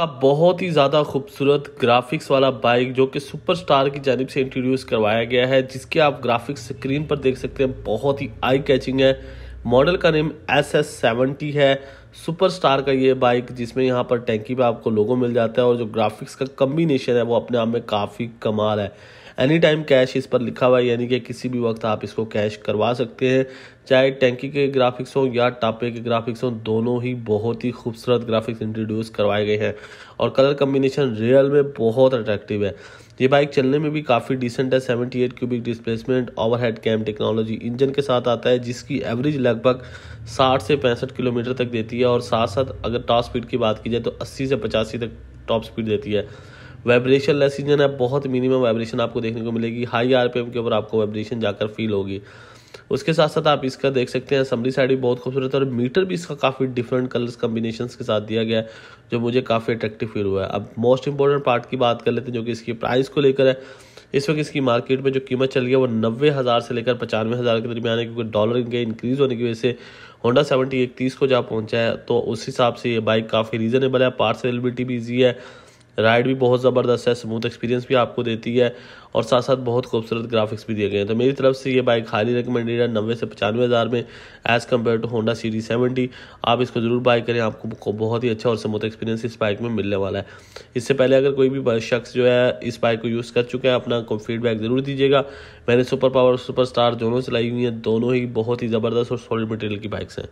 का बहुत ही ज़्यादा खूबसूरत ग्राफिक्स वाला बाइक जो कि सुपरस्टार की जानब से इंट्रोड्यूस करवाया गया है जिसके आप ग्राफिक्स स्क्रीन पर देख सकते हैं बहुत ही आई कैचिंग है मॉडल का नेम एस एस सेवेंटी है सुपरस्टार का ये बाइक जिसमें यहाँ पर टैंकी पे आपको लोगो मिल जाता है और जो ग्राफिक्स का कम्बिनेशन है वो अपने आप में काफ़ी कमाल है एनी टाइम कैश इस पर लिखा हुआ है यानी कि किसी भी वक्त आप इसको कैश करवा सकते हैं चाहे टैंकी के ग्राफिक्स हों या टापे के ग्राफिक्स हों दोनों ही बहुत ही खूबसूरत ग्राफिक्स इंट्रोड्यूस करवाए गए हैं और कलर कम्बिनेशन रियल में बहुत अट्रैक्टिव है ये बाइक चलने में भी काफ़ी डिसेंट है 78 cubic displacement overhead cam technology engine के साथ आता है जिसकी एवरेज लगभग 60 से पैंसठ किलोमीटर तक देती है है और साथ साथ अगर टॉप स्पीड की बात की जाए तो अस्सी से पचासी तक टॉप स्पीड देती है वाइब्रेशन लेस इंजन है बहुत मिनिमम वाइब्रेशन आपको देखने को मिलेगी हाई आरपीएम के ऊपर आपको वाइब्रेशन जाकर फील होगी उसके साथ साथ आप इसका देख सकते हैं समरी साइड भी बहुत खूबसूरत है और मीटर भी इसका काफ़ी डिफरेंट कलर्स कम्बिनेशन के साथ दिया गया है जो मुझे काफ़ी अट्रैक्टिव फील हुआ है अब मोस्ट इंपॉर्टेंट पार्ट की बात कर लेते हैं जो कि इसकी प्राइस को लेकर है इस वक्त इसकी मार्केट में जो कीमत चल गई है वो नब्बे हज़ार से लेकर पचानवे हज़ार के दरमियान है क्योंकि डॉलर के इंक्रीज़ होने की वजह से होंडा सेवेंटी एक तीस को जहाँ पहुँचा है तो उस हिसाब से ये बाइक काफ़ी रीज़नेबल है पार्ट्स अवेलेबिलिटी भी ईजी है राइड भी बहुत ज़बरदस्त है स्मूथ एक्सपीरियंस भी आपको देती है और साथ साथ बहुत खूबसूरत ग्राफिक्स भी दिए गए हैं तो मेरी तरफ से ये बाइक हाईली रिकमेंडेड है नब्बे से पचानवे हज़ार में as compare to Honda D seventy आप इसको ज़रूर बाई करें आपको बहुत ही अच्छा और स्मूथ एक्सपीरियंस इस बाइक में मिलने वाला है इससे पहले अगर कोई भी शख्स जो है इस बाइक को यूज़ कर चुका है अपना फीडबैक ज़रूर दीजिएगा मैंने सुपर पावर और सुपर स्टार दोनों चलाई हुई हैं दोनों ही बहुत ही ज़बरदस्त और सॉलिड मटेरियल की बाइक्स हैं